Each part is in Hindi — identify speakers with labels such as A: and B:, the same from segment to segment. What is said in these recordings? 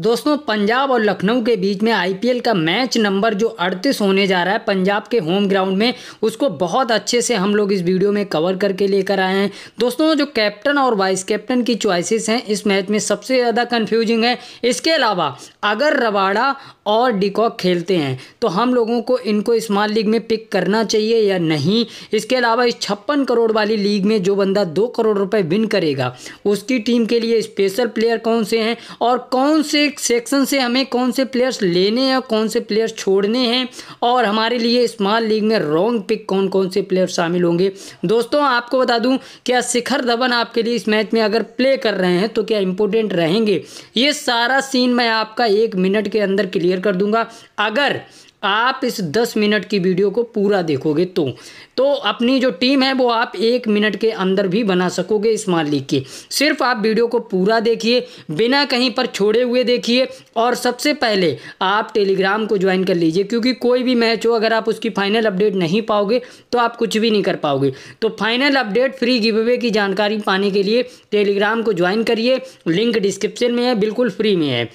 A: दोस्तों पंजाब और लखनऊ के बीच में आईपीएल का मैच नंबर जो 38 होने जा रहा है पंजाब के होम ग्राउंड में उसको बहुत अच्छे से हम लोग इस वीडियो में कवर करके लेकर आए हैं दोस्तों जो कैप्टन और वाइस कैप्टन की चॉइसेस हैं इस मैच में सबसे ज़्यादा कंफ्यूजिंग है इसके अलावा अगर रवाड़ा और डिकॉक खेलते हैं तो हम लोगों को इनको स्मॉल लीग में पिक करना चाहिए या नहीं इसके अलावा इस छप्पन करोड़ वाली लीग में जो बंदा दो करोड़ रुपये विन करेगा उसकी टीम के लिए स्पेशल प्लेयर कौन से हैं और कौन से एक सेक्शन से हमें कौन से प्लेयर्स लेने हैं कौन से प्लेयर्स छोड़ने हैं और हमारे लिए स्मॉल लीग में रॉन्ग पिक कौन कौन से प्लेयर शामिल होंगे दोस्तों आपको बता दूं क्या शिखर धवन आपके लिए इस मैच में अगर प्ले कर रहे हैं तो क्या इंपोर्टेंट रहेंगे ये सारा सीन मैं आपका एक मिनट के अंदर क्लियर कर दूंगा अगर आप इस दस मिनट की वीडियो को पूरा देखोगे तो तो अपनी जो टीम है वो आप एक मिनट के अंदर भी बना सकोगे माल लीग की सिर्फ आप वीडियो को पूरा देखिए बिना कहीं पर छोड़े हुए देखिए और सबसे पहले आप टेलीग्राम को ज्वाइन कर लीजिए क्योंकि कोई भी मैच हो अगर आप उसकी फाइनल अपडेट नहीं पाओगे तो आप कुछ भी नहीं कर पाओगे तो final update free giveaway की जानकारी पाने के लिए टेलीग्राम को ज्वाइन करिए लिंक डिस्क्रिप्शन में है बिल्कुल फ्री में है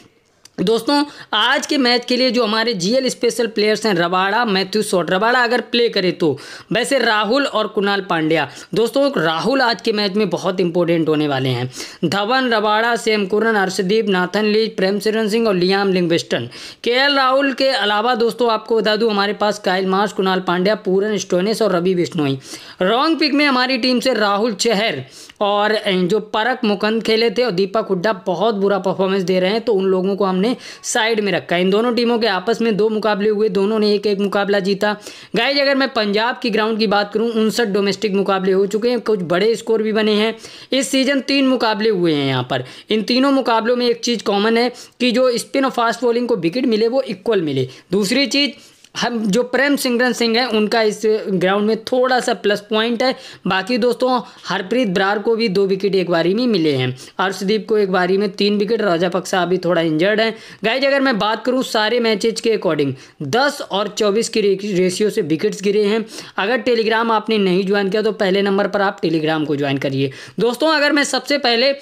A: दोस्तों आज के मैच के लिए जो हमारे जीएल स्पेशल प्लेयर्स हैं रबाड़ा मैथ्यू शॉट रबाड़ा अगर प्ले करे तो वैसे राहुल और कुणाल पांड्या दोस्तों राहुल आज के मैच में बहुत इंपॉर्टेंट होने वाले हैं Dhawan Rabada Sam Curran Harshdeep Nathan Ellis Premcharan Singh और लियाम लिंगविस्टन के राहुल के अलावा दोस्तों आपको बता दूँ हमारे पास Kyle Mayers Kunal Pandya Pooran Stoinis और रवि बिश्नोई रॉन्ग पिक में हमारी टीम से राहुल चहर और जो परक मुकंद खेले थे और दीपक हुड्डा बहुत बुरा परफॉर्मेंस दे रहे हैं तो उन लोगों को हमने साइड में रखा इन दोनों टीमों के आपस में दो मुकाबले हुए दोनों ने एक एक मुकाबला जीता गाइज अगर मैं पंजाब की ग्राउंड की बात करूँ उनसठ डोमेस्टिक मुकाबले हो चुके हैं कुछ बड़े स्कोर भी बने हैं इस सीज़न तीन मुकाबले हुए हैं यहाँ पर इन तीनों मुकाबलों में एक चीज़ कॉमन है कि जो स्पिन और फास्ट बॉलिंग को विकेट मिले वो इक्वल मिले दूसरी चीज़ हम जो प्रेम सिंगरन सिंह है उनका इस ग्राउंड में थोड़ा सा प्लस पॉइंट है बाकी दोस्तों हरप्रीत ब्रार को भी दो विकेट एक बारी में मिले हैं अर्शदीप को एक बारी में तीन विकेट राजा पक्सा अभी थोड़ा इंजर्ड है गाइज अगर मैं बात करूँ सारे मैचेज के अकॉर्डिंग दस और चौबीस की रेशियो से विकेट्स गिरे हैं अगर टेलीग्राम आपने नहीं ज्वाइन किया तो पहले नंबर पर आप टेलीग्राम को ज्वाइन करिए दोस्तों अगर मैं सबसे पहले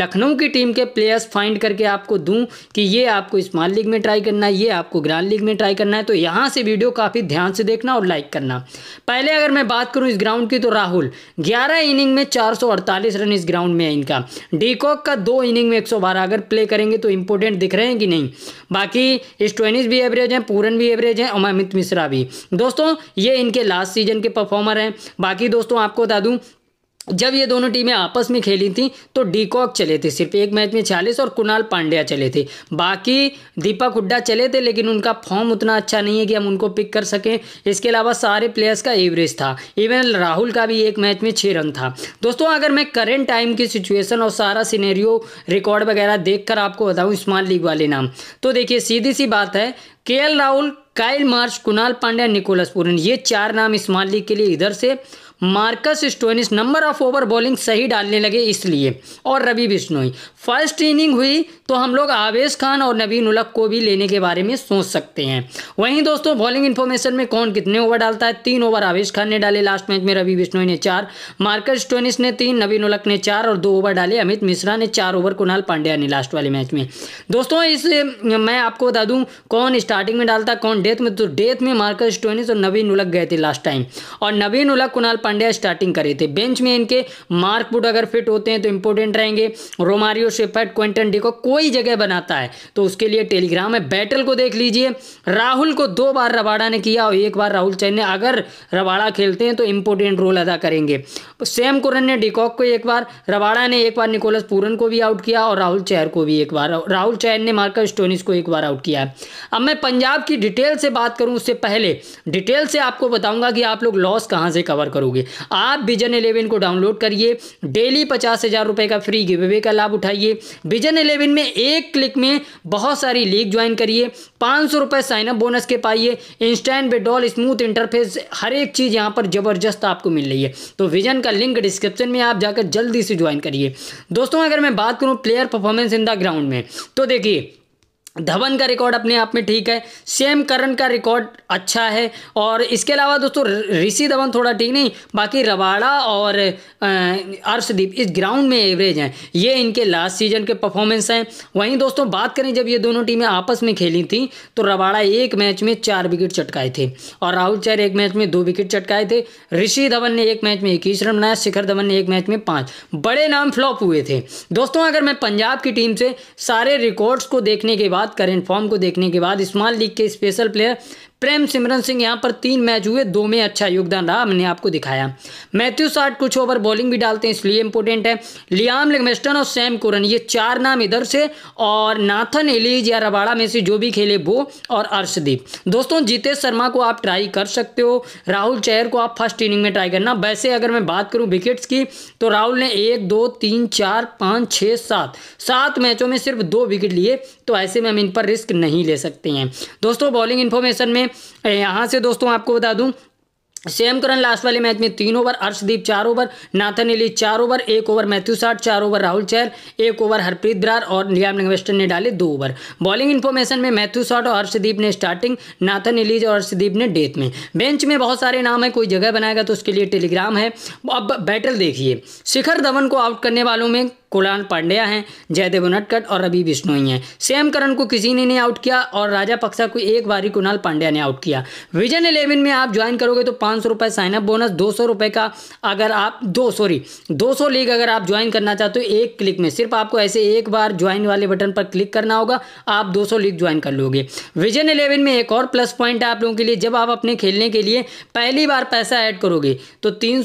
A: लखनऊ की टीम के प्लेयर्स फाइंड करके आपको दूँ कि ये आपको स्मॉल लीग में ट्राई करना है ये आपको ग्रांड लीग में ट्राई करना है तो यहाँ से वीडियो काफ़ी ध्यान से देखना और लाइक करना पहले अगर मैं बात करूँ इस ग्राउंड की तो राहुल 11 इनिंग में 448 रन इस ग्राउंड में है इनका डीकॉक का दो इनिंग में 112 अगर प्ले करेंगे तो इंपॉर्टेंट दिख रहे हैं कि नहीं बाकी स्टोनिस भी एवरेज हैं पूरन भी एवरेज हैं और अमित मिश्रा भी दोस्तों ये इनके लास्ट सीजन के परफॉर्मर हैं बाकी दोस्तों आपको बता दूँ जब ये दोनों टीमें आपस में खेली थी तो डीकॉक चले थे सिर्फ एक मैच में छियालीस और कुणाल पांड्या चले थे बाकी दीपक हुड्डा चले थे लेकिन उनका फॉर्म उतना अच्छा नहीं है कि हम उनको पिक कर सकें इसके अलावा सारे प्लेयर्स का एवरेज था इवन राहुल का भी एक मैच में छः रन था दोस्तों अगर मैं करेंट टाइम की सिचुएसन और सारा सीनेरियो रिकॉर्ड वगैरह देख आपको बताऊँ स्मॉल लीग वाले नाम तो देखिए सीधी सी बात है K Rahul Kyle Mayers Kunal Pandya Nicholas Pooran ये चार नाम स्मॉल लीग के लिए इधर से Marcus Stoinis number of over bowling सही डालने लगे इसलिए और रवि बिश्नोई फर्स्ट इनिंग हुई तो हम लोग आवेश खान और नवीन उलक को भी लेने के बारे में सोच सकते हैं वहीं दोस्तों बॉलिंग इन्फॉर्मेशन में कौन कितने ओवर डालता है तीन ओवर आवेश खान ने डाले लास्ट मैच में रवि बिश्नोई ने चार मार्कस स्टोनिस ने तीन नवीन उलक ने चार और दो ओवर डाले अमित मिश्रा ने चार ओवर कुणाल पांड्या ने लास्ट वाले मैच में दोस्तों इस मैं आपको बता दूँ कौन स्टार्टिंग में डालता कौन डेथ में तो डेथ में मार्कस स्टोनिस और नवीन उलक गए थे लास्ट टाइम और नवीन उलक कुणाल पांड्या स्टार्टिंग करे थे बेंच में इनके मार्कवुड अगर फिट होते हैं तो इंपॉर्टेंट रहेंगे रोमारियो शेफर्ट क्वेंटन डिको कोई जगह बनाता है तो उसके लिए टेलीग्राम है बैटल को देख लीजिए राहुल को दो बार रबाड़ा ने किया और एक बार राहुल चैन ने अगर रबाड़ा खेलते हैं तो इंपॉर्टेंट रोल अदा करेंगे सेम कुरन ने डिकॉक को एक बार रबाड़ा ने एक बार निकोलस पूरन को भी आउट किया और राहुल चैर को भी एक बार राहुल चैन ने मार्कर स्टोनिस को एक बार आउट किया अब मैं पंजाब की डिटेल से बात करूं उससे पहले डिटेल से आपको बताऊंगा कि आप लोग लॉस कहां से कवर करोगे जाएंगे आप विजन इलेवन को डाउनलोड करिए डेली पचास हज़ार रुपए का फ्री गिवे का लाभ उठाइए विजन इलेवन में एक क्लिक में बहुत सारी लीग ज्वाइन करिए पांच सौ रुपये साइनअप बोनस के पाइए इंस्टेंट बेडॉल स्मूथ इंटरफेस हर एक चीज़ यहां पर ज़बरदस्त आपको मिल रही है तो विजन का लिंक डिस्क्रिप्शन में आप जाकर जल्दी से ज्वाइन करिए दोस्तों अगर मैं बात करूं player performance in the ground में तो देखिए धवन का रिकॉर्ड अपने आप में ठीक है सेम करण का रिकॉर्ड अच्छा है और इसके अलावा दोस्तों ऋषि धवन थोड़ा ठीक नहीं बाकी रवाड़ा और अर्शदीप इस ग्राउंड में एवरेज हैं ये इनके लास्ट सीजन के परफॉर्मेंस हैं वहीं दोस्तों बात करें जब ये दोनों टीमें आपस में खेली थी तो रवाड़ा एक मैच में चार विकेट चटकाए थे और राहुल चैर एक मैच में दो विकेट चटकाए थे ऋषि धवन ने एक मैच में इक्कीस रन बनाया शिखर धवन ने एक मैच में पाँच बड़े नाम फ्लॉप हुए थे दोस्तों अगर मैं पंजाब की टीम से सारे रिकॉर्ड्स को देखने के बाद बात करें फॉर्म को देखने के बाद स्मॉल लीग के स्पेशल प्लेयर प्रेम सिमरन सिंह यहाँ पर तीन मैच हुए दो में अच्छा योगदान रहा हमने आपको दिखाया मैथ्यू साठ कुछ ओवर बॉलिंग भी डालते हैं इसलिए इंपॉर्टेंट है लियाम लेगमेस्टन और सैम कुरन ये चार नाम इधर से और नाथन एलीज या रबाड़ा में से जो भी खेले वो और अर्शदीप दोस्तों जितेश शर्मा को आप ट्राई कर सकते हो राहुल चैर को आप फर्स्ट इनिंग में ट्राई करना वैसे अगर मैं बात करूँ विकेट्स की तो राहुल ने एक दो तीन चार पाँच छः सात सात मैचों में सिर्फ दो विकेट लिए तो ऐसे में हम इन पर रिस्क नहीं ले सकते हैं दोस्तों बॉलिंग इन्फॉर्मेशन में यहाँ से दोस्तों आपको बता दूँ सेम करन लास्ट वाले मैच में तीन ओवर अर्शदीप चार ओवर नाथन एली चार ओवर एक ओवर मैथ्यू साठ चार ओवर राहुल चैर एक ओवर हरप्रीत द्रार और लियाम लिंगवेस्टन ने डाले दो ओवर बॉलिंग इन्फॉर्मेशन में मैथ्यू साठ और हर्षदीप ने स्टार्टिंग नाथन एलीज और अर्षदीप ने डेथ में बेंच में बहुत सारे नाम है कोई जगह बनाएगा तो उसके लिए टेलीग्राम है अब बैटल देखिए शिखर धवन को आउट करने वालों में कुलान पांड्या हैं जयदेव नटकट और रवि बिश्नोई हैं सेम करण को किसी ने नहीं आउट किया और राजा पक्सा को एक बारी कुणाल पांड्या ने आउट किया विजन इलेवन में आप ज्वाइन करोगे तो पाँच सौ रुपये साइनअप बोनस दो सौ रुपये का अगर आप दो सॉरी दो सौ लीग अगर आप ज्वाइन करना चाहते हो एक क्लिक में सिर्फ आपको ऐसे एक बार ज्वाइन वाले बटन पर क्लिक करना होगा आप दो सौ लीग ज्वाइन कर लोगे विजन इलेवन में एक और प्लस पॉइंट है आप लोगों के लिए जब आप अपने खेलने के लिए पहली बार पैसा ऐड करोगे तो तीन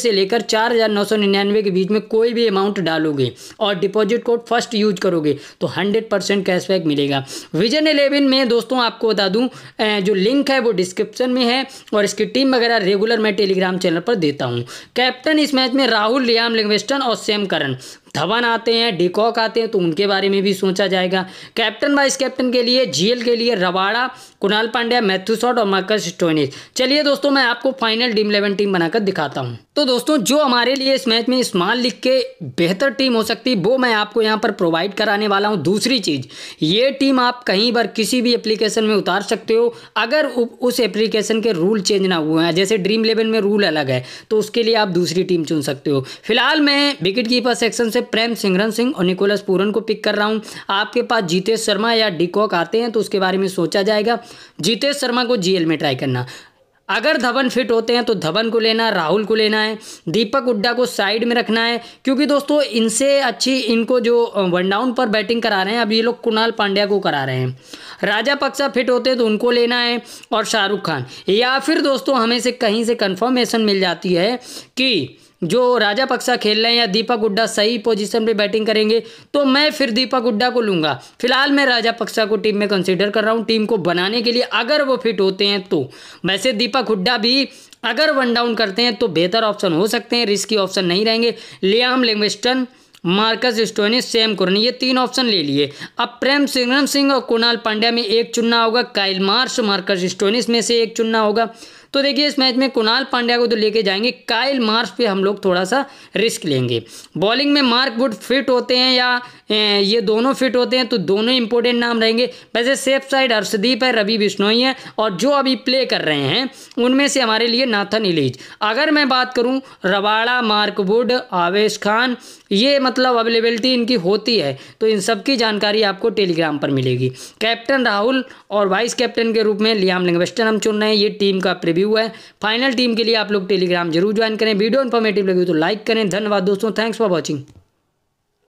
A: से लेकर चार के बीच में कोई भी अमाउंट डालोगे और डिपॉजिट कोड फर्स्ट यूज करोगे तो हंड्रेड परसेंट कैशबैक मिलेगा विजन इलेवन में दोस्तों आपको बता दूँ जो लिंक है वो डिस्क्रिप्शन में है और इसकी टीम वगैरह रेगुलर मैं टेलीग्राम चैनल पर देता हूँ कैप्टन इस मैच में राहुल लियाम लिंगवेस्टन और सेम करन धवन आते हैं डिकॉक आते हैं तो उनके बारे में भी सोचा जाएगा कैप्टन वाइस कैप्टन के लिए जीएल के लिए रवाड़ा कुणाल पांड्या मैथ्यूसॉट और मकस स्टोनिस चलिए दोस्तों मैं आपको फाइनल टीम इलेवन टीम बनाकर दिखाता हूँ तो दोस्तों जो हमारे लिए इस मैच में स्मॉल लीग के बेहतर टीम हो सकती है वो मैं आपको यहाँ पर प्रोवाइड कराने वाला हूँ दूसरी चीज़ ये टीम आप कहीं पर किसी भी एप्लीकेशन में उतार सकते हो अगर उस एप्लीकेशन के रूल चेंज ना हुए हैं जैसे ड्रीम इलेवन में रूल अलग है तो उसके लिए आप दूसरी टीम चुन सकते हो फिलहाल मैं विकेट कीपर सेक्शन से से प्रेम सिंगरन सिंह और निकोलस पूरन को पिक कर रहा हूँ आपके पास जीतेश शर्मा या डिकॉक आते हैं तो उसके बारे में सोचा जाएगा जीतेश शर्मा को जीएल में ट्राई करना अगर धवन फिट होते हैं तो धवन को लेना है राहुल को लेना है दीपक उड्डा को साइड में रखना है क्योंकि दोस्तों इनसे अच्छी इनको जो वन डाउन पर बैटिंग करा रहे हैं अब ये लोग कुणाल पांड्या को करा रहे हैं राजा पक्सा फिट होते हैं तो उनको लेना है और शाहरुख खान या फिर दोस्तों हमें से कहीं से कन्फर्मेशन मिल जाती है कि जो राजा पक्सा खेल रहे हैं या दीपक गुड्डा सही पोजीशन पे बैटिंग करेंगे तो मैं फिर दीपक गुड्डा को लूँगा फिलहाल मैं राजा पक्सा को टीम में कंसिडर कर रहा हूँ टीम को बनाने के लिए अगर वो फिट होते हैं तो वैसे दीपक हुड्डा भी अगर वन डाउन करते हैं तो बेहतर ऑप्शन हो सकते हैं रिस्की ऑप्शन नहीं रहेंगे Liam Livingstone Marcus Stoinis Sam Curran ये तीन ऑप्शन ले लिए अब प्रेम सिंगरम सिंह और कुणाल पांड्या में एक चुनना होगा काइल मार्श मार्कस स्टोनिस में से एक चुनना होगा तो देखिए इस मैच में कुणाल पांड्या को तो लेके जाएंगे काइल मार्श पे हम लोग थोड़ा सा रिस्क लेंगे बॉलिंग में मार्क वुड फिट होते हैं या ये दोनों फिट होते हैं तो दोनों इंपॉर्टेंट नाम रहेंगे वैसे सेफ साइड हर्षदीप है रवि बिश्नोई है और जो अभी प्ले कर रहे हैं उनमें से हमारे लिए नाथन इलीज अगर मैं बात करूँ रवाड़ा मार्कवुड आवेश खान ये मतलब अवेलेबिलिटी इनकी होती है तो इन सब की जानकारी आपको टेलीग्राम पर मिलेगी कैप्टन राहुल और वाइस कैप्टन के रूप में लियाम लिंगवेस्टन हम चुन रहे हैं ये टीम का प्रिव्यू है फाइनल टीम के लिए आप लोग टेलीग्राम जरूर ज्वाइन करें वीडियो इन्फॉर्मेटिव लगी तो लाइक करें धन्यवाद दोस्तों थैंक्स फॉर वॉचिंग